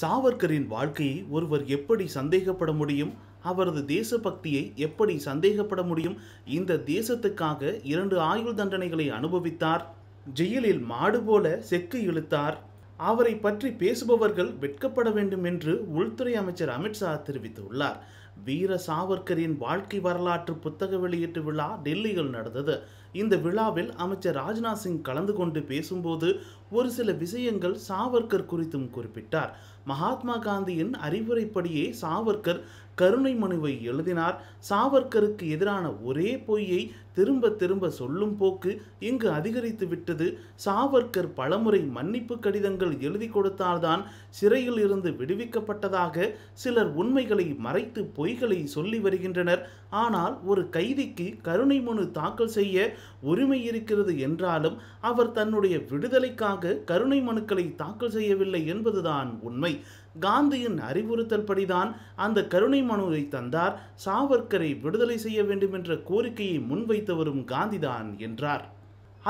சாவர்கரின் வாழ்க்கையை ஒருவர் எப்படி சந்தேகப்பட முடியும் அவரது தேசபக்தியை எப்படி சந்தேகப்பட முடியும் இந்த தேசத்துக்காக இரண்டு ஆயுள் தண்டனைகளை அனுபவித்தார் ஜெயிலில் மாடு போல செக்கு இழுத்தார் அவரை பற்றி பேசுபவர்கள் வெட்கப்பட வேண்டும் என்று உள்துறை அமைச்சர் அமித்ஷா தெரிவித்துள்ளார் வீர சாவர்கரின் வாழ்க்கை வரலாற்று புத்தக வெளியீட்டு விழா டெல்லியில் நடந்தது இந்த விழாவில் அமைச்சர் ராஜ்நாத் சிங் கலந்து கொண்டு பேசும்போது ஒரு சில விஷயங்கள் சாவர்கர் குறித்தும் குறிப்பிட்டார் மகாத்மா காந்தியின் அறிவுரைப்படியே சாவர்கர் கருணை மனுவை எழுதினார் சாவர்கருக்கு எதிரான ஒரே பொய்யை திரும்ப திரும்ப சொல்லும் போக்கு இங்கு அதிகரித்து விட்டது சாவர்கர் பலமுறை மன்னிப்பு கடிதங்கள் எழுதி கொடுத்தால்தான் சிறையில் இருந்து விடுவிக்கப்பட்டதாக சிலர் உண்மைகளை மறைத்து பொய்களை சொல்லி வருகின்றனர் ஆனால் ஒரு கைதிக்கு கருணை மனு தாக்கல் செய்ய உரிமை இருக்கிறது என்றாலும் அவர் தன்னுடைய விடுதலைக்காக கருணை மனுக்களை தாக்கல் செய்யவில்லை என்பதுதான் உண்மை காந்தியின் அறிவுறுத்தல் படிதான் அந்த கருணை மனுவை தந்தார் சாவர்கரை விடுதலை செய்ய வேண்டும் என்ற கோரிக்கையை முன்வைத்தவரும் காந்திதான் என்றார்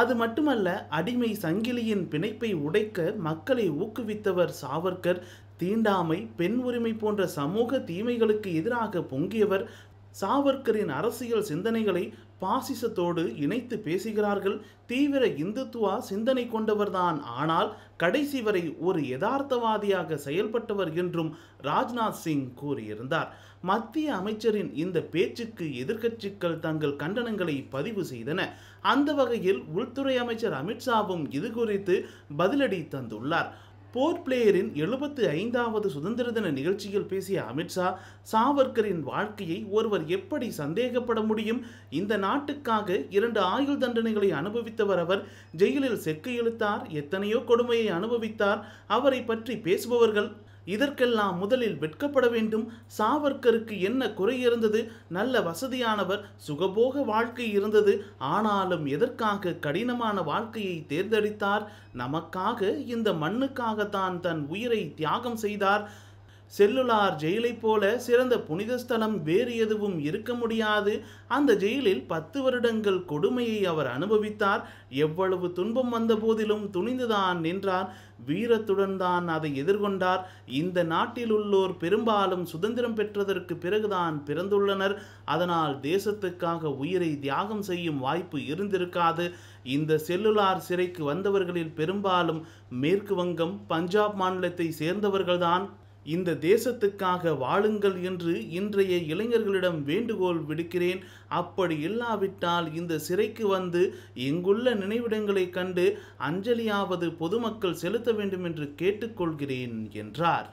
அது மட்டுமல்ல அடிமை சங்கிலியின் பிணைப்பை உடைக்க மக்களை ஊக்குவித்தவர் சாவர்கர் தீண்டாமை பெண் உரிமை போன்ற சமூக தீமைகளுக்கு எதிராக பொங்கியவர் சாவர்க்கரின் அரசியல் சிந்தனைகளை பாசிசத்தோடு இணைத்து பேசுகிறார்கள் தீவிர இந்துத்துவா சிந்தனை கொண்டவர்தான் ஆனால் கடைசி வரை ஒரு யதார்த்தவாதியாக செயல்பட்டவர் என்றும் ராஜ்நாத் சிங் கூறியிருந்தார் மத்திய அமைச்சரின் இந்த பேச்சுக்கு எதிர்க்கட்சிகள் தங்கள் கண்டனங்களை பதிவு செய்தன அந்த வகையில் உள்துறை அமைச்சர் அமித்ஷாவும் இது குறித்து பதிலடி தந்துள்ளார் போர்ட் பிளேயரின் எழுபத்து ஐந்தாவது சுதந்திர தின நிகழ்ச்சியில் பேசிய அமித்ஷா சாவர்கரின் வாழ்க்கையை ஒருவர் எப்படி சந்தேகப்பட முடியும் இந்த நாட்டுக்காக இரண்டு ஆயுள் தண்டனைகளை அனுபவித்தவர் அவர் ஜெயிலில் செக்கு இழுத்தார் எத்தனையோ கொடுமையை அனுபவித்தார் அவரை பற்றி பேசுபவர்கள் இதற்கெல்லாம் முதலில் வெட்கப்பட வேண்டும் சாவர்க்கருக்கு என்ன குறை இருந்தது நல்ல வசதியானவர் சுகபோக வாழ்க்கை இருந்தது ஆனாலும் எதற்காக கடினமான வாழ்க்கையை தேர்ந்தெடுத்தார் நமக்காக இந்த மண்ணுக்காகத்தான் தன் உயிரை தியாகம் செய்தார் செல்லுலார் ஜெயிலை போல சிறந்த புனித ஸ்தலம் வேறு எதுவும் இருக்க முடியாது அந்த ஜெயிலில் பத்து வருடங்கள் கொடுமையை அவர் அனுபவித்தார் எவ்வளவு துன்பம் வந்த போதிலும் துணிந்துதான் நின்றார் வீரத்துடன் தான் அதை எதிர்கொண்டார் இந்த நாட்டில் உள்ளோர் பெரும்பாலும் சுதந்திரம் பெற்றதற்கு பிறகுதான் பிறந்துள்ளனர் அதனால் தேசத்துக்காக உயிரை தியாகம் செய்யும் வாய்ப்பு இருந்திருக்காது இந்த செல்லுலார் சிறைக்கு வந்தவர்களில் பெரும்பாலும் மேற்கு வங்கம் பஞ்சாப் மாநிலத்தை சேர்ந்தவர்கள்தான் இந்த தேசத்துக்காக வாழுங்கள் என்று இன்றைய இளைஞர்களிடம் வேண்டுகோள் விடுக்கிறேன் அப்படி இல்லாவிட்டால் இந்த சிறைக்கு வந்து இங்குள்ள நினைவிடங்களைக் கண்டு அஞ்சலியாவது பொதுமக்கள் செலுத்த வேண்டும் என்று கேட்டுக்கொள்கிறேன் என்றார்